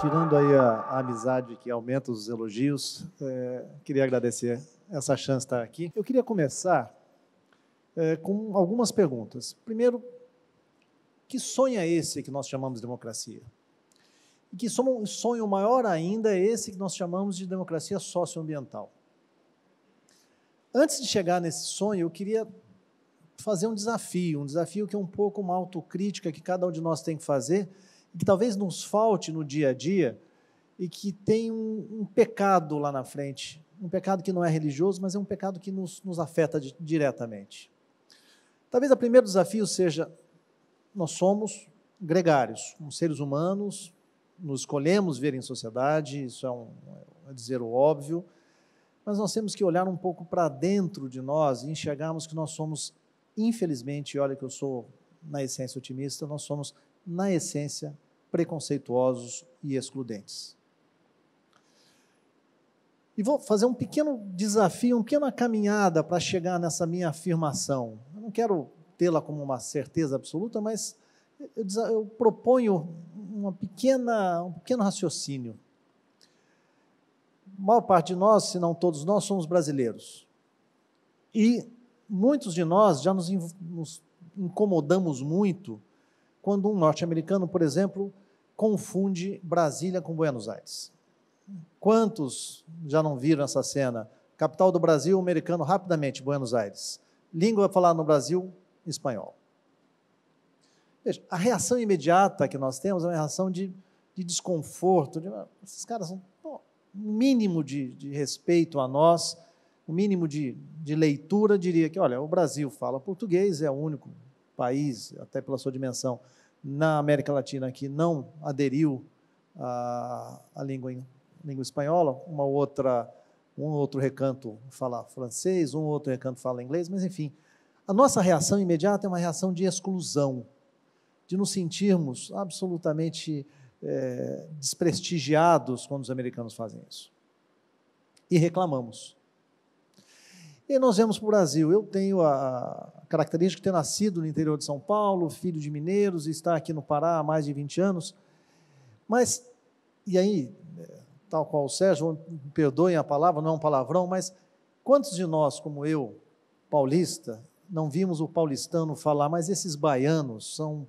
tirando aí a, a, amizade que aumenta os elogios, é, queria agradecer essa chance de estar aqui. Eu queria começar é, com algumas perguntas. Primeiro, que sonho é esse que nós chamamos de democracia? E que sonho maior ainda é esse que nós chamamos de democracia socioambiental? Antes de chegar nesse sonho, eu queria fazer um desafio, um desafio que é um pouco uma autocrítica que cada um de nós tem que fazer que talvez nos falte no dia a dia e que tem um, um, pecado lá na frente, um pecado que não é religioso, mas é um pecado que nos, nos afeta de, diretamente. Talvez o primeiro desafio seja: nós somos gregários, como seres humanos, nos escolhemos ver em sociedade, isso é, um, é dizer o óbvio, mas nós temos que olhar um pouco para dentro de nós e enxergarmos que nós somos, infelizmente, olha que eu sou na essência otimista, nós somos na essência, preconceituosos e excludentes. E vou fazer um pequeno desafio, uma pequena caminhada para chegar nessa minha afirmação. Eu não quero tê-la como uma certeza absoluta, mas eu, eu proponho uma pequena, um pequeno raciocínio. A maior parte de nós, se não todos nós, somos brasileiros. E muitos de nós já nos, nos incomodamos muito quando um norte-americano, por exemplo, confunde Brasília com Buenos Aires. Quantos já não viram essa cena? Capital do Brasil, americano, rapidamente, Buenos Aires. Língua falada no Brasil, espanhol. Veja, a reação imediata que nós temos é uma reação de, de desconforto. De, ah, esses caras são um mínimo de, de, respeito a nós, um mínimo de, de leitura, diria que, olha, o Brasil fala português, é o único país, até pela sua dimensão, na América Latina que não aderiu à, à língua, língua, espanhola, uma outra, um outro recanto fala francês, um outro recanto fala inglês, mas enfim, a nossa reação imediata é uma reação de exclusão, de nos sentirmos absolutamente é, desprestigiados quando os americanos fazem isso. E reclamamos. E nós vemos para o Brasil. Eu tenho a característica de ter nascido no interior de São Paulo, filho de mineiros, e estar aqui no Pará há mais de 20 anos. Mas, e aí, é, tal qual o Sérgio, perdoem a palavra, não é um palavrão, mas quantos de nós, como eu, paulista, não vimos o paulistano falar, mas esses baianos são.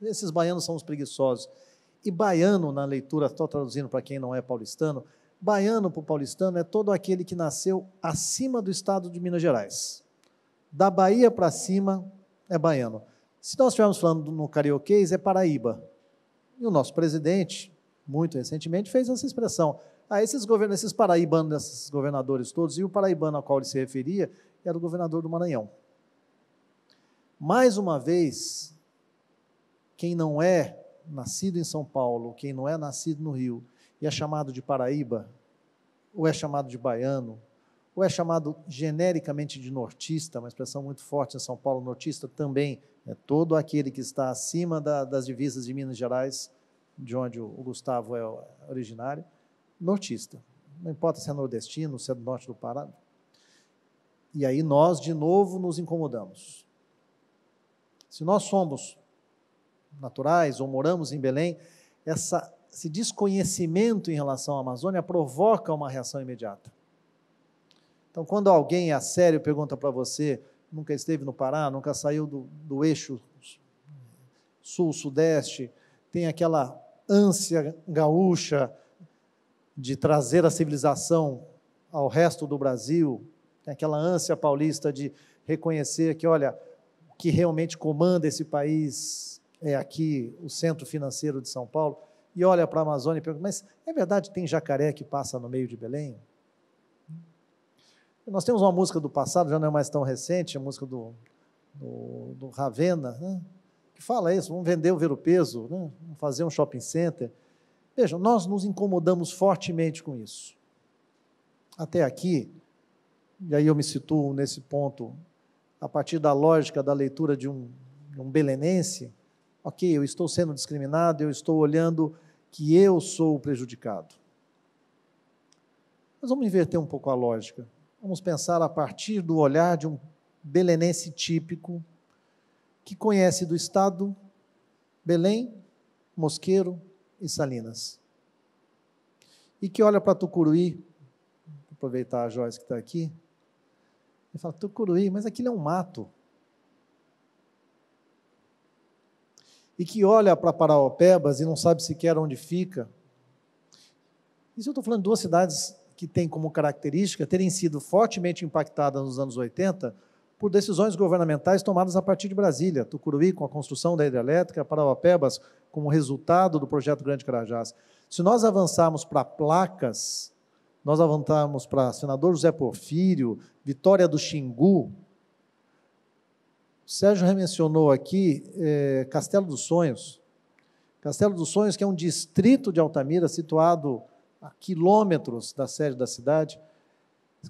Esses baianos são os preguiçosos. E baiano, na leitura, estou traduzindo para quem não é paulistano, Baiano para o paulistano é todo aquele que nasceu acima do estado de Minas Gerais. Da Bahia para cima é baiano. Se nós estivermos falando no carioquês, é Paraíba. E o nosso presidente, muito recentemente, fez essa expressão. A ah, esses, govern... esses paraibanos, esses governadores todos, e o paraibano ao qual ele se referia era o governador do Maranhão. Mais uma vez, quem não é nascido em São Paulo, quem não é nascido no Rio, e é chamado de Paraíba, ou é chamado de baiano, ou é chamado genericamente de nortista, uma expressão muito forte em São Paulo, nortista também é todo aquele que está acima da, das divisas de Minas Gerais, de onde o, o Gustavo é originário, nortista. Não importa se é nordestino, se é do norte do Pará. E aí nós, de novo, nos incomodamos. Se nós somos naturais ou moramos em Belém, essa esse desconhecimento em relação à Amazônia provoca uma reação imediata. Então, quando alguém a sério pergunta para você, nunca esteve no Pará, nunca saiu do, do eixo sul-sudeste, tem aquela ânsia gaúcha de trazer a civilização ao resto do Brasil, tem aquela ânsia paulista de reconhecer que, olha, o que realmente comanda esse país é aqui o centro financeiro de São Paulo e olha para a Amazônia e pergunta: mas é verdade tem jacaré que passa no meio de Belém? Nós temos uma música do passado, já não é mais tão recente, a música do, do, do Ravena, né? que fala isso: vamos vender o ver o peso, né? vamos fazer um shopping center. Vejam, nós nos incomodamos fortemente com isso. Até aqui, e aí eu me situo nesse ponto, a partir da lógica da leitura de um, de um belenense, ok, eu estou sendo discriminado, eu estou olhando que eu sou o prejudicado. Mas vamos inverter um pouco a lógica. Vamos pensar a partir do olhar de um belenense típico que conhece do estado Belém, Mosqueiro e Salinas. E que olha para Tucuruí, vou aproveitar a Joyce que está aqui, e fala: Tucuruí, mas aquilo é um mato. e que olha para Paraopebas e não sabe sequer onde fica. Isso eu estou falando de duas cidades que têm como característica terem sido fortemente impactadas nos anos 80 por decisões governamentais tomadas a partir de Brasília, Tucuruí com a construção da hidrelétrica, Parauapebas como resultado do projeto Grande Carajás. Se nós avançarmos para placas, nós avançarmos para senador José Porfírio, Vitória do Xingu, o Sérgio remencionou aqui é, Castelo dos Sonhos. Castelo dos Sonhos, que é um distrito de Altamira, situado a quilômetros da sede da cidade.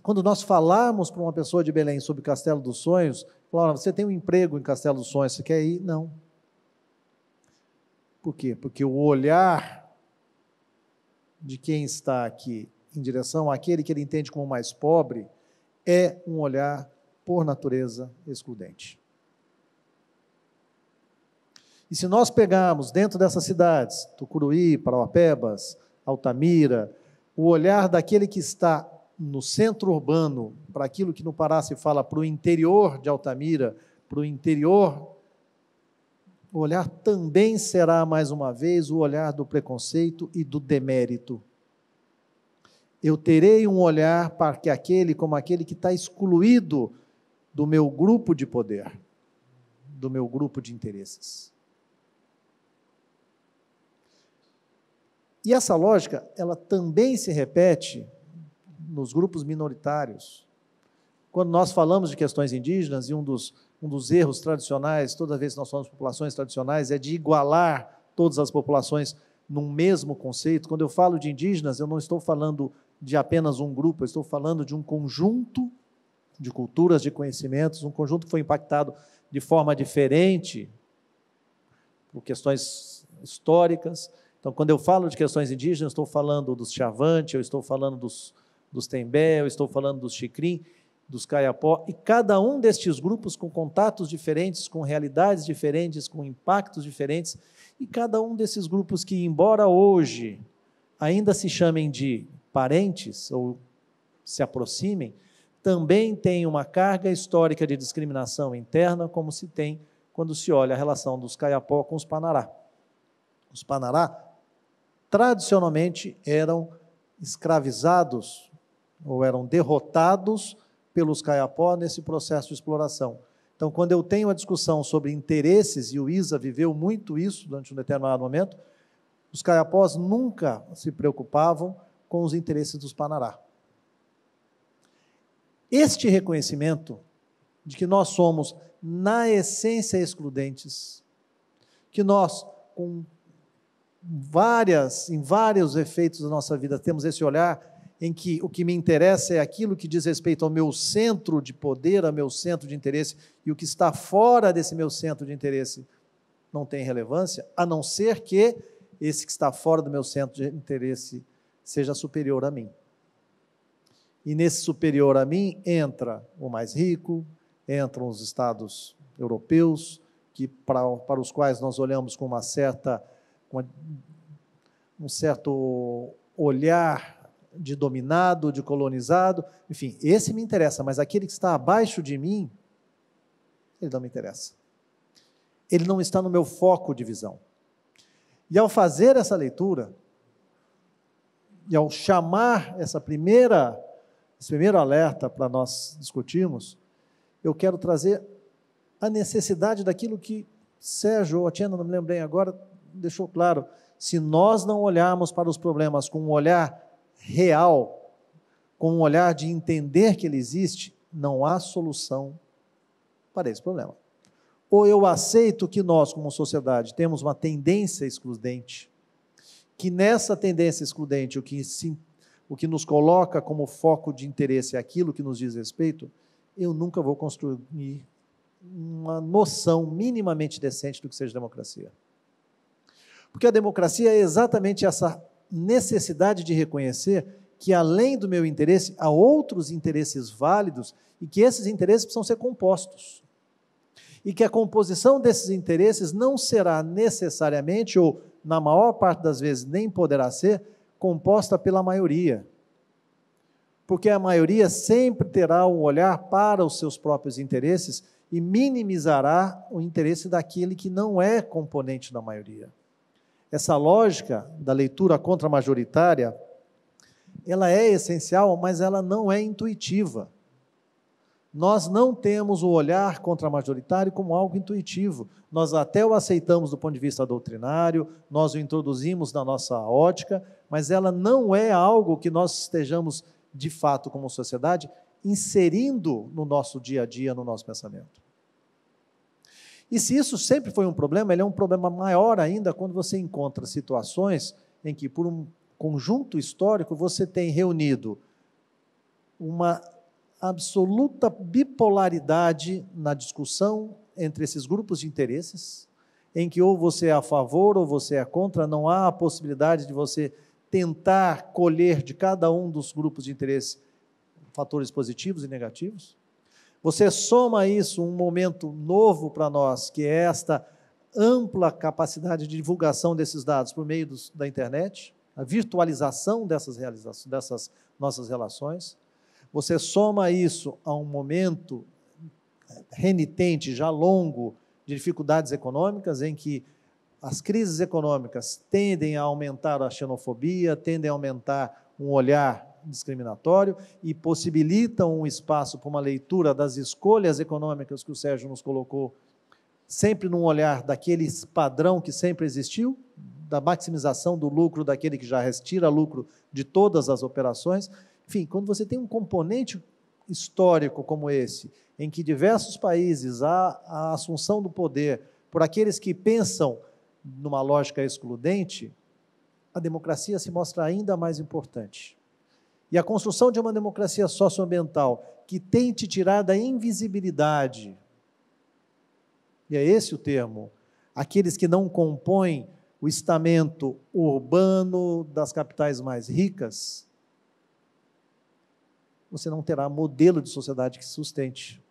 Quando nós falarmos para uma pessoa de Belém sobre Castelo dos Sonhos, falar, você tem um emprego em Castelo dos Sonhos, você quer ir? Não. Por quê? Porque o olhar de quem está aqui em direção àquele que ele entende como mais pobre é um olhar, por natureza, excludente. E se nós pegarmos dentro dessas cidades, Tucuruí, Parauapebas, Altamira, o olhar daquele que está no centro urbano, para aquilo que no Pará se fala, para o interior de Altamira, para o interior, o olhar também será, mais uma vez, o olhar do preconceito e do demérito. Eu terei um olhar para que aquele, como aquele que está excluído do meu grupo de poder, do meu grupo de interesses. E essa lógica, ela também se repete nos grupos minoritários. Quando nós falamos de questões indígenas, e um dos, um dos erros tradicionais, toda vez que nós falamos de populações tradicionais, é de igualar todas as populações num mesmo conceito. Quando eu falo de indígenas, eu não estou falando de apenas um grupo, eu estou falando de um conjunto de culturas, de conhecimentos, um conjunto que foi impactado de forma diferente por questões históricas, então, quando eu falo de questões indígenas, eu estou falando dos Chavante, eu estou falando dos, dos Tembé, eu estou falando dos Chicrim, dos Caiapó, e cada um destes grupos com contatos diferentes, com realidades diferentes, com impactos diferentes, e cada um desses grupos que, embora hoje ainda se chamem de parentes ou se aproximem, também tem uma carga histórica de discriminação interna, como se tem quando se olha a relação dos Caiapó com os Panará. Os Panará tradicionalmente eram escravizados ou eram derrotados pelos caiapó nesse processo de exploração. Então, quando eu tenho a discussão sobre interesses, e o Isa viveu muito isso durante um determinado momento, os caiapós nunca se preocupavam com os interesses dos Panará. Este reconhecimento de que nós somos, na essência, excludentes, que nós, com várias, em vários efeitos da nossa vida, temos esse olhar em que o que me interessa é aquilo que diz respeito ao meu centro de poder, ao meu centro de interesse, e o que está fora desse meu centro de interesse não tem relevância, a não ser que esse que está fora do meu centro de interesse seja superior a mim. E nesse superior a mim entra o mais rico, entram os estados europeus, que para, para os quais nós olhamos com uma certa com um certo olhar de dominado, de colonizado, enfim, esse me interessa, mas aquele que está abaixo de mim, ele não me interessa. Ele não está no meu foco de visão. E ao fazer essa leitura, e ao chamar essa primeira, esse primeiro alerta para nós discutirmos, eu quero trazer a necessidade daquilo que Sérgio ou Atiana, não me lembrei agora, deixou claro, se nós não olharmos para os problemas com um olhar real, com um olhar de entender que ele existe, não há solução para esse problema. Ou eu aceito que nós, como sociedade, temos uma tendência excludente, que nessa tendência excludente, o que, o que nos coloca como foco de interesse é aquilo que nos diz respeito, eu nunca vou construir uma noção minimamente decente do que seja democracia. Porque a democracia é exatamente essa necessidade de reconhecer que, além do meu interesse, há outros interesses válidos e que esses interesses precisam ser compostos. E que a composição desses interesses não será necessariamente, ou na maior parte das vezes nem poderá ser, composta pela maioria. Porque a maioria sempre terá um olhar para os seus próprios interesses e minimizará o interesse daquele que não é componente da maioria. Essa lógica da leitura contra-majoritária, ela é essencial, mas ela não é intuitiva. Nós não temos o olhar contra-majoritário como algo intuitivo. Nós até o aceitamos do ponto de vista doutrinário, nós o introduzimos na nossa ótica, mas ela não é algo que nós estejamos, de fato, como sociedade, inserindo no nosso dia a dia, no nosso pensamento. E se isso sempre foi um problema, ele é um problema maior ainda quando você encontra situações em que, por um conjunto histórico, você tem reunido uma absoluta bipolaridade na discussão entre esses grupos de interesses, em que ou você é a favor ou você é contra, não há a possibilidade de você tentar colher de cada um dos grupos de interesse fatores positivos e negativos. Você soma isso um momento novo para nós, que é esta ampla capacidade de divulgação desses dados por meio dos, da internet, a virtualização dessas, dessas nossas relações. Você soma isso a um momento eh, renitente, já longo, de dificuldades econômicas, em que as crises econômicas tendem a aumentar a xenofobia, tendem a aumentar um olhar discriminatório e possibilitam um espaço para uma leitura das escolhas econômicas que o Sérgio nos colocou, sempre num olhar daquele padrão que sempre existiu, da maximização do lucro daquele que já retira lucro de todas as operações. Enfim, quando você tem um componente histórico como esse, em que diversos países há a assunção do poder por aqueles que pensam numa lógica excludente, a democracia se mostra ainda mais importante. E a construção de uma democracia socioambiental que tente tirar da invisibilidade, e é esse o termo, aqueles que não compõem o estamento urbano das capitais mais ricas, você não terá modelo de sociedade que sustente.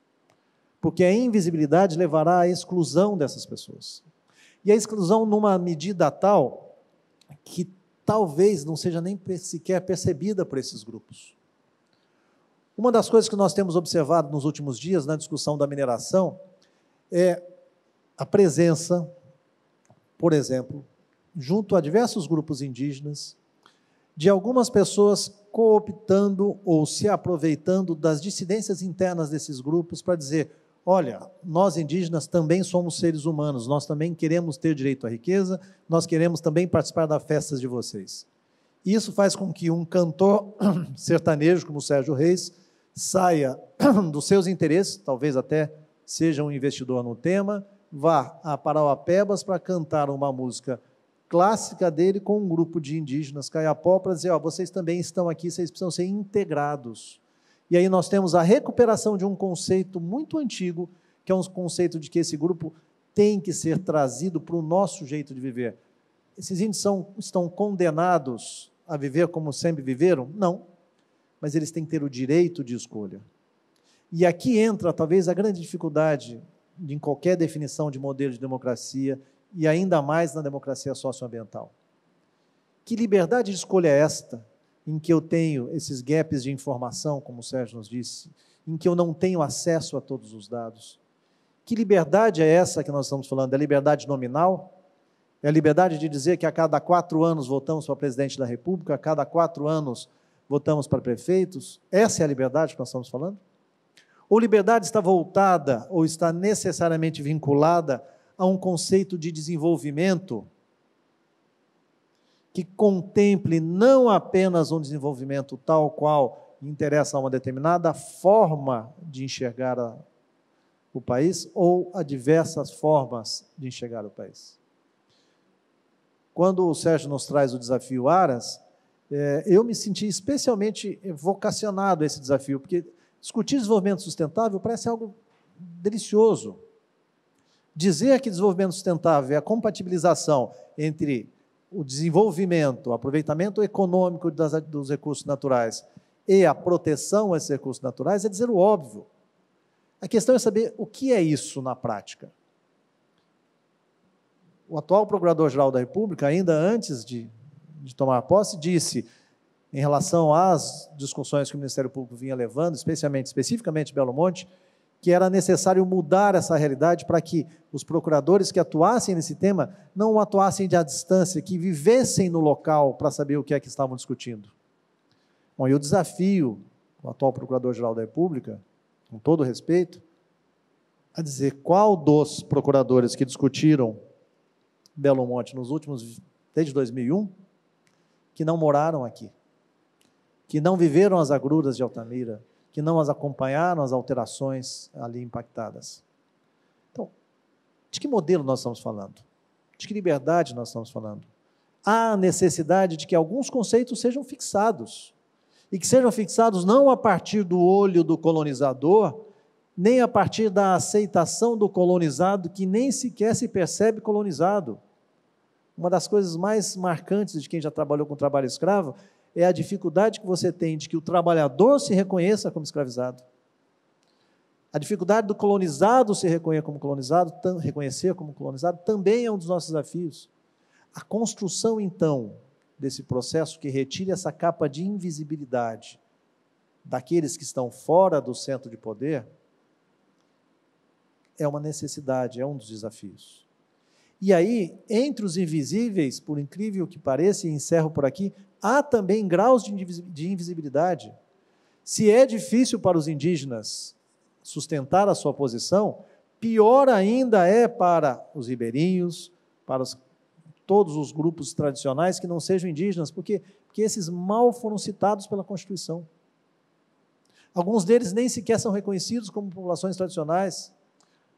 Porque a invisibilidade levará à exclusão dessas pessoas. E a exclusão numa medida tal que talvez não seja nem sequer percebida por esses grupos. Uma das coisas que nós temos observado nos últimos dias na discussão da mineração é a presença, por exemplo, junto a diversos grupos indígenas, de algumas pessoas cooptando ou se aproveitando das dissidências internas desses grupos para dizer: olha, nós indígenas também somos seres humanos, nós também queremos ter direito à riqueza, nós queremos também participar das festas de vocês. Isso faz com que um cantor sertanejo como Sérgio Reis saia dos seus interesses, talvez até seja um investidor no tema, vá a Parauapebas para cantar uma música clássica dele com um grupo de indígenas caiapó para dizer, ó, vocês também estão aqui, vocês precisam ser integrados. E aí nós temos a recuperação de um conceito muito antigo, que é um conceito de que esse grupo tem que ser trazido para o nosso jeito de viver. Esses índios são, estão condenados a viver como sempre viveram? Não. Mas eles têm que ter o direito de escolha. E aqui entra talvez a grande dificuldade em qualquer definição de modelo de democracia e ainda mais na democracia socioambiental. Que liberdade de escolha é esta em que eu tenho esses gaps de informação, como o Sérgio nos disse, em que eu não tenho acesso a todos os dados? Que liberdade é essa que nós estamos falando? É liberdade nominal? É a liberdade de dizer que a cada quatro anos votamos para presidente da República, a cada quatro anos votamos para prefeitos? Essa é a liberdade que nós estamos falando? Ou liberdade está voltada ou está necessariamente vinculada a um conceito de desenvolvimento? que contemple não apenas um desenvolvimento tal qual interessa a uma determinada forma de enxergar a, o país ou a diversas formas de enxergar o país. Quando o Sérgio nos traz o desafio Aras, é, eu me senti especialmente vocacionado a esse desafio, porque discutir desenvolvimento sustentável parece algo delicioso. Dizer que desenvolvimento sustentável é a compatibilização entre o desenvolvimento, o aproveitamento econômico das, dos recursos naturais e a proteção a esses recursos naturais é dizer o óbvio. A questão é saber o que é isso na prática. O atual Procurador-Geral da República, ainda antes de, de tomar posse, disse, em relação às discussões que o Ministério Público vinha levando, especialmente, especificamente Belo Monte, que era necessário mudar essa realidade para que os procuradores que atuassem nesse tema não atuassem de à distância, que vivessem no local para saber o que é que estavam discutindo. Bom, e o desafio o atual Procurador-Geral da República, com todo respeito, a dizer qual dos procuradores que discutiram Belo Monte nos últimos, desde 2001, que não moraram aqui, que não viveram as agruras de Altamira, que não as acompanharam as alterações ali impactadas. Então, de que modelo nós estamos falando? De que liberdade nós estamos falando? Há necessidade de que alguns conceitos sejam fixados. E que sejam fixados não a partir do olho do colonizador, nem a partir da aceitação do colonizado, que nem sequer se percebe colonizado. Uma das coisas mais marcantes de quem já trabalhou com trabalho escravo é a dificuldade que você tem de que o trabalhador se reconheça como escravizado. A dificuldade do colonizado se reconhecer como colonizado, reconhecer como colonizado também é um dos nossos desafios. A construção, então, desse processo que retire essa capa de invisibilidade daqueles que estão fora do centro de poder é uma necessidade, é um dos desafios. E aí, entre os invisíveis, por incrível que pareça, e encerro por aqui, há também graus de invisibilidade. Se é difícil para os indígenas sustentar a sua posição, pior ainda é para os ribeirinhos, para os, todos os grupos tradicionais que não sejam indígenas, porque, porque esses mal foram citados pela Constituição. Alguns deles nem sequer são reconhecidos como populações tradicionais.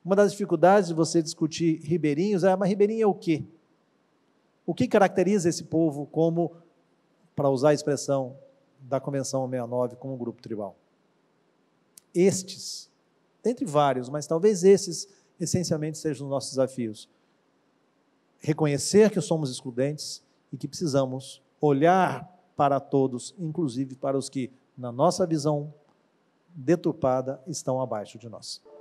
Uma das dificuldades de você discutir ribeirinhos é, ah, mas ribeirinho é o quê? O que caracteriza esse povo como para usar a expressão da Convenção 69 como grupo tribal. Estes, dentre vários, mas talvez esses essencialmente sejam os nossos desafios. Reconhecer que somos excludentes e que precisamos olhar para todos, inclusive para os que, na nossa visão deturpada, estão abaixo de nós.